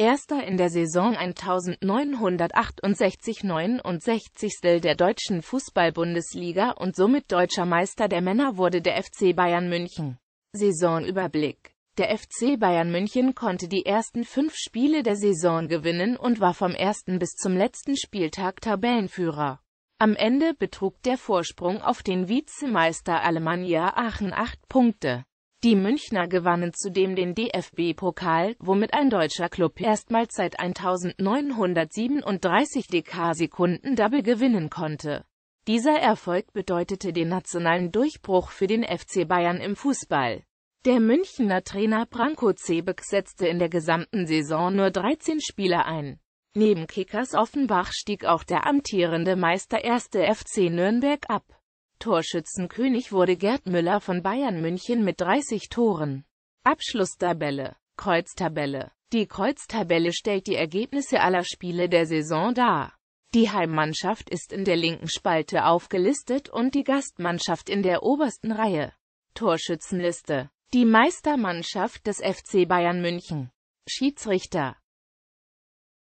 erster in der Saison 1968-69 der deutschen Fußball-Bundesliga und somit deutscher Meister der Männer wurde der FC Bayern München. Saisonüberblick Der FC Bayern München konnte die ersten fünf Spiele der Saison gewinnen und war vom ersten bis zum letzten Spieltag Tabellenführer. Am Ende betrug der Vorsprung auf den Vizemeister Alemannia Aachen acht Punkte. Die Münchner gewannen zudem den DFB-Pokal, womit ein deutscher Klub erstmals seit 1937 Dekarsekunden Double gewinnen konnte. Dieser Erfolg bedeutete den nationalen Durchbruch für den FC Bayern im Fußball. Der Münchner Trainer Branko Cebek setzte in der gesamten Saison nur 13 Spiele ein. Neben Kickers Offenbach stieg auch der amtierende Meister 1. FC Nürnberg ab. Torschützenkönig wurde Gerd Müller von Bayern München mit 30 Toren. Abschlusstabelle Kreuztabelle Die Kreuztabelle stellt die Ergebnisse aller Spiele der Saison dar. Die Heimmannschaft ist in der linken Spalte aufgelistet und die Gastmannschaft in der obersten Reihe. Torschützenliste Die Meistermannschaft des FC Bayern München Schiedsrichter